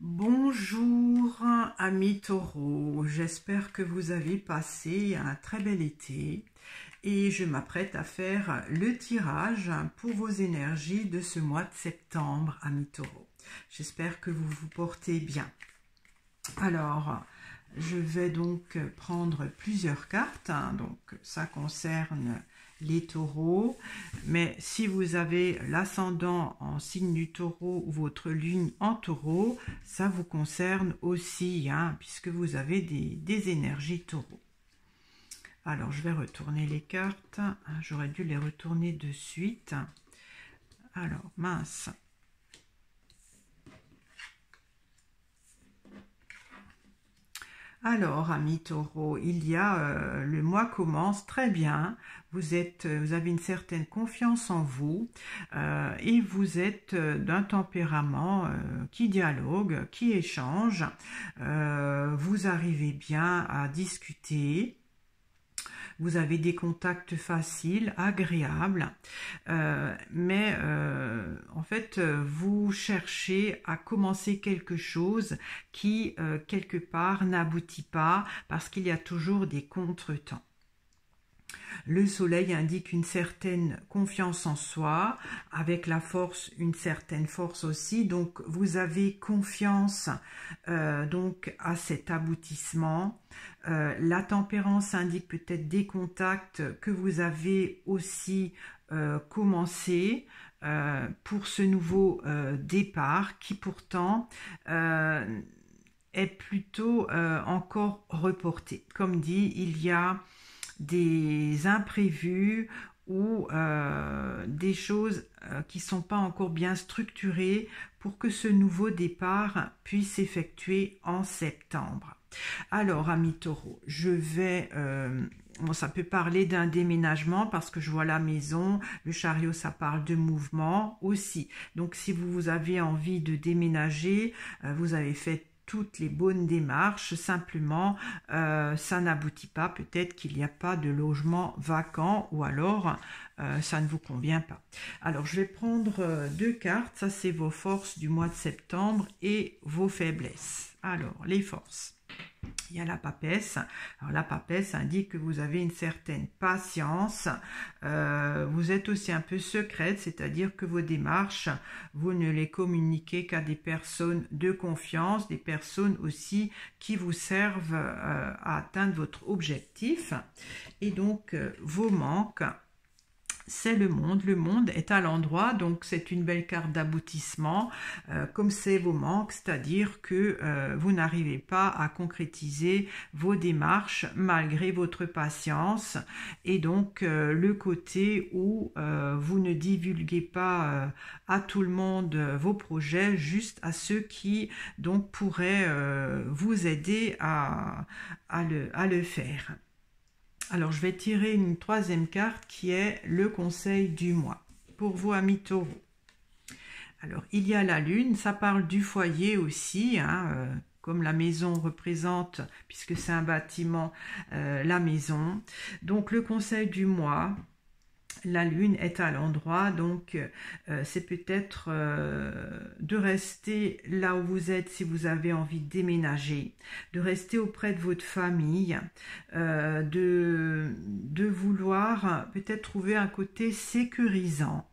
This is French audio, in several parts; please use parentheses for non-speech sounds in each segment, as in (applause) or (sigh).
Bonjour amis taureaux, j'espère que vous avez passé un très bel été et je m'apprête à faire le tirage pour vos énergies de ce mois de septembre amis taureaux. J'espère que vous vous portez bien. Alors, je vais donc prendre plusieurs cartes, hein. donc ça concerne les taureaux. Mais si vous avez l'ascendant en signe du taureau ou votre lune en taureau, ça vous concerne aussi, hein, puisque vous avez des, des énergies taureaux. Alors, je vais retourner les cartes. Hein. J'aurais dû les retourner de suite. Alors, mince. Alors, ami taureau, il y a euh, le mois commence très bien. Vous êtes, euh, vous avez une certaine confiance en vous euh, et vous êtes d'un tempérament qui dialogue, qui échange. vous arrivez bien à discuter vous avez des contacts faciles, agréables, euh, mais euh, en fait, euh, vous cherchez à commencer quelque chose qui, quelque part, n'aboutit pas parce qu'il y a toujours des contretemps. Le soleil indique une certaine confiance en soi, avec la force, une certaine force aussi. Donc vous avez confiance euh, donc à cet aboutissement. Euh, la tempérance indique peut-être des contacts que vous avez aussi euh, commencé. pour ce nouveau départ qui pourtant est plutôt encore reporté. Comme dit, il y a des imprévus ou euh, des choses euh, qui ne sont pas encore bien structurées pour que ce nouveau départ puisse s'effectuer en septembre. Alors, ami taureau, je vais... Euh, bon, ça peut parler d'un déménagement parce que je vois la maison, le chariot, ça parle de mouvement aussi. Donc, si vous avez envie de déménager, vous avez fait toutes les bonnes démarches, simplement euh, ça n'aboutit pas, peut-être qu'il n'y a pas de logement vacant ou alors euh, ça ne vous convient pas. Alors je vais prendre euh, deux cartes, ça c'est vos forces du mois de septembre et vos faiblesses. Alors les forces. Il y a la papesse. Alors la papesse indique que vous avez une certaine patience. Euh, vous êtes aussi un peu secrète, c'est-à-dire que vos démarches, vous ne les communiquez qu'à des personnes de confiance, des personnes aussi qui vous servent euh, à atteindre votre objectif. Et donc euh, vos manques, c'est le monde. Le monde est à l'endroit, donc c'est une belle carte d'aboutissement, euh, comme c'est vos manques, c'est-à-dire que euh, vous n'arrivez pas à concrétiser vos démarches malgré votre patience. Et donc euh, le côté où vous ne divulguez pas à tout le monde vos projets, juste à ceux qui donc pourraient vous aider à le faire. Alors je vais tirer une troisième carte qui est le conseil du mois pour vos amis taureaux. Alors il y a la lune, ça parle du foyer aussi, hein, euh, comme la maison représente, puisque c'est un bâtiment, euh, la maison. Donc le conseil du mois, la Lune est à l'endroit, donc euh, c'est peut-être euh, de rester là où vous êtes si vous avez envie de déménager, de rester auprès de votre famille, euh, de, de vouloir peut-être trouver un côté sécurisant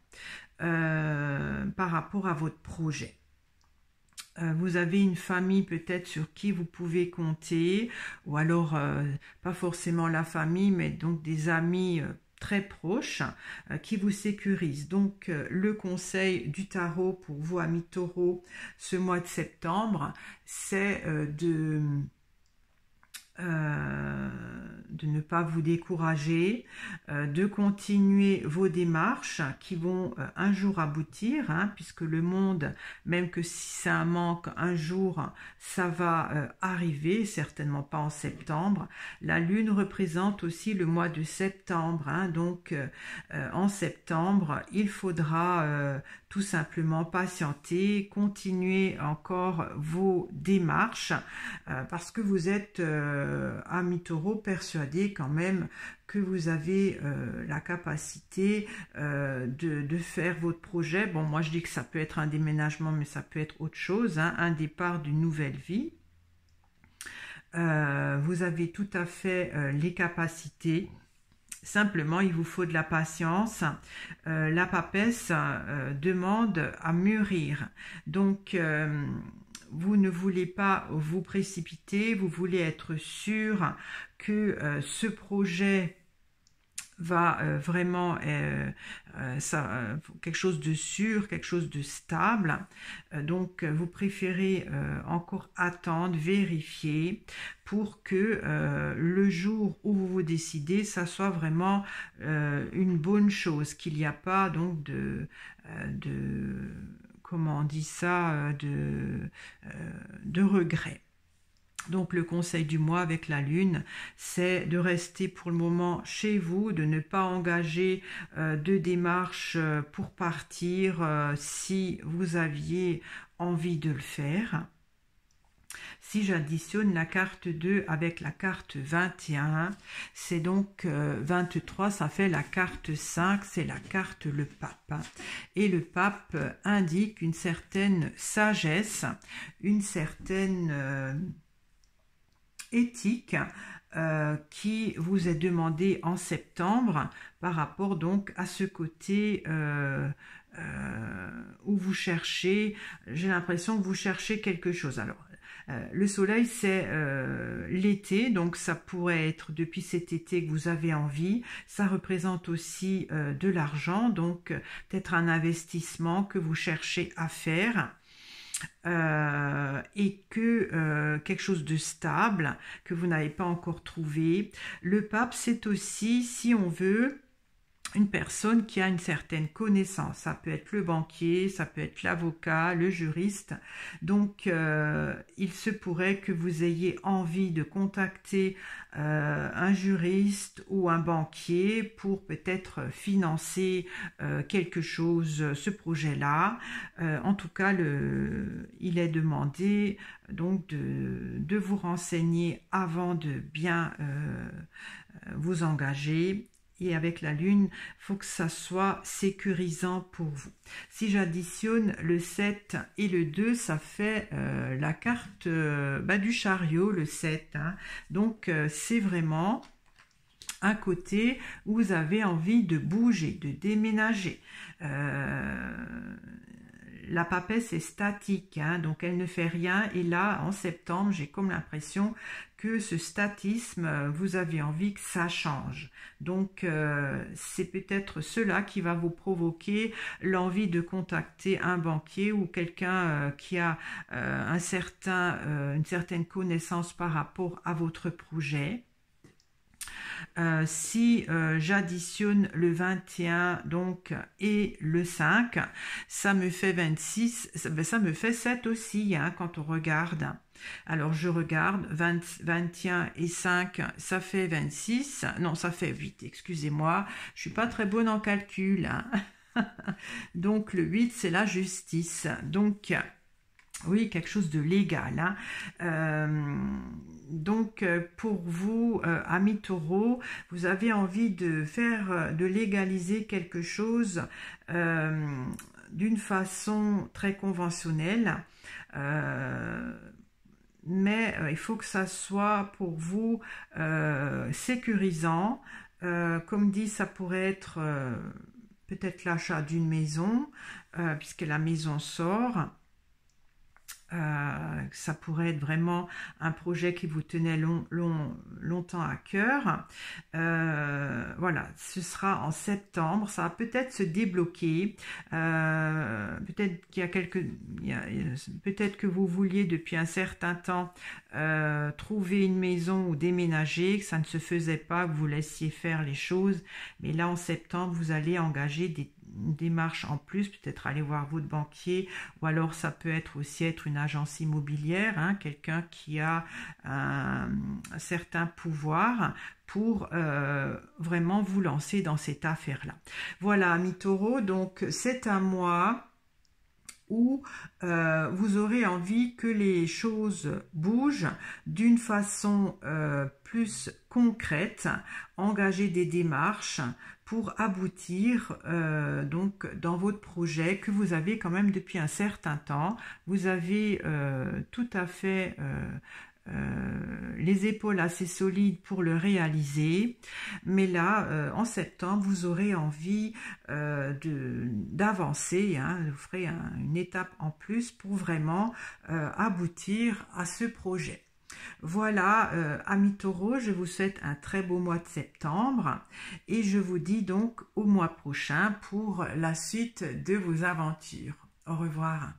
par rapport à votre projet vous avez une famille peut-être sur qui vous pouvez compter, ou alors pas forcément la famille, mais donc des amis très proche euh, qui vous sécurise. Donc euh, le conseil du tarot pour vous amis taureaux ce mois de septembre, c'est euh, de de ne pas vous décourager, euh, de continuer vos démarches qui vont euh, un jour aboutir, hein, puisque le monde, même que si ça manque, un jour, ça va euh, arriver, certainement pas en septembre. La lune représente aussi le mois de septembre, hein, donc en septembre, il faudra tout simplement patienter, continuer encore vos démarches, parce que vous êtes à mi-taureau quand même que vous avez euh, la capacité euh, de, faire votre projet. Bon, moi je dis que ça peut être un déménagement, mais ça peut être autre chose, hein. un départ d'une nouvelle vie. Euh, vous avez tout à fait les capacités. Simplement, il vous faut de la patience. la papesse demande à mûrir. Donc, vous ne voulez pas vous précipiter, vous voulez être sûr que euh, ce projet va euh, vraiment euh, quelque chose de sûr, quelque chose de stable. donc vous préférez encore attendre, vérifier pour que le jour où vous vous décidez, ça soit vraiment une bonne chose, qu'il n'y a pas donc de, de comment on dit ça, euh, de, euh, de regret. Donc le conseil du mois avec la lune, c'est de rester pour le moment chez vous, de ne pas engager euh, de démarche pour partir si vous aviez envie de le faire. Si j'additionne la carte 2 avec la carte 21, c'est donc 23, euh, ça fait la carte 5, c'est la carte le pape. Et le pape indique une certaine sagesse, une certaine euh, éthique euh, qui vous est demandée en septembre par rapport donc à ce côté où vous cherchez, j'ai l'impression que vous cherchez quelque chose. Alors euh, le soleil, c'est euh, l'été, donc ça pourrait être depuis cet été que vous avez envie. Ça représente aussi euh, de l'argent, donc peut-être un investissement que vous cherchez à faire. et que quelque chose de stable que vous n'avez pas encore trouvé. Le pape, c'est aussi, si on veut, une personne qui a une certaine connaissance. Ça peut être le banquier, ça peut être l'avocat, le juriste. Donc, euh, il se pourrait que vous ayez envie de contacter euh, un juriste ou un banquier pour peut-être financer euh, quelque chose, ce projet-là. en tout cas, le, il est demandé donc de vous renseigner avant de bien vous engager et avec la lune, faut que ça soit sécurisant pour vous. Si j'additionne le 7 et le 2, ça fait euh, la carte euh, bah, du chariot, le 7. Hein. Donc euh, c'est vraiment un côté où vous avez envie de bouger, de déménager. la papesse est statique, hein, donc elle ne fait rien. Et là, en septembre, j'ai comme l'impression que ce statisme, euh, vous avez envie que ça change. Donc euh, c'est peut-être cela qui va vous provoquer l'envie de contacter un banquier ou quelqu'un euh, qui a certain, une certaine connaissance par rapport à votre projet. Euh, si euh, j'additionne le 21 donc et le 5, ça me fait 26, ben, ça, me fait 7 aussi hein, quand on regarde. Alors je regarde, 21 et 5, ça fait 26. Non, ça fait 8, excusez-moi. Je suis pas très bonne en calcul. Hein. (laughs) donc le 8, c'est la justice. Donc oui, quelque chose de légal. Hein. Euh, donc euh, pour vous, euh, amis taureaux, vous avez envie de faire, euh, de légaliser quelque chose d'une façon très conventionnelle. mais il faut que ça soit pour vous sécurisant. comme dit, ça pourrait être peut-être l'achat d'une maison, puisque la maison sort. Euh, ça pourrait être vraiment un projet qui vous tenait long, long, longtemps à cœur. Euh, voilà, ce sera en septembre. Ça va peut-être se débloquer. Euh, peut-être qu'il y a quelques, peut-être que vous vouliez depuis un certain temps trouver une maison ou déménager, que ça ne se faisait pas, que vous laissiez faire les choses. Mais là, en septembre, vous allez engager des démarche en plus, peut-être aller voir votre banquier, ou alors ça peut être aussi être une agence immobilière, hein, quelqu'un qui a un, euh, certain pouvoir pour euh, vraiment vous lancer dans cette affaire-là. Voilà, ami donc c'est un mois où euh, vous aurez envie que les choses bougent d'une façon plus concrète, engager des démarches pour aboutir euh, donc dans votre projet que vous avez quand même depuis un certain temps. Vous avez euh, tout à fait euh, les épaules assez solides pour le réaliser. Mais là, en septembre, vous aurez envie d'avancer. Hein. vous ferez une étape en plus pour vraiment aboutir à ce projet. Voilà, ami euh, amis taureaux, je vous souhaite un très beau mois de septembre et je vous dis donc au mois prochain pour la suite de vos aventures. Au revoir.